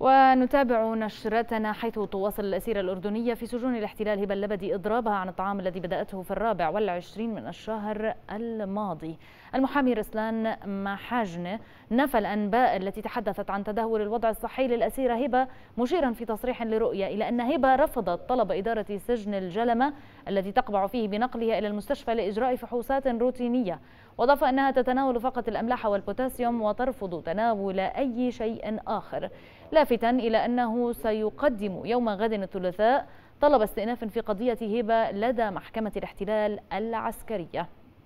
ونتابع نشرتنا حيث تواصل الأسيرة الأردنية في سجون الاحتلال هبة اللبدي إضرابها عن الطعام الذي بدأته في الرابع والعشرين من الشهر الماضي المحامي رسلان محاجنة نفى الأنباء التي تحدثت عن تدهور الوضع الصحي للأسيرة هبة مشيرا في تصريح لرؤية إلى أن هبة رفضت طلب إدارة سجن الجلمة الذي تقبع فيه بنقلها إلى المستشفى لإجراء فحوصات روتينية وأضاف أنها تتناول فقط الأملاح والبوتاسيوم وترفض تناول أي شيء آخر لا لافتا إلى أنه سيقدم يوم غد الثلاثاء طلب استئناف في قضية هبة لدى محكمة الاحتلال العسكرية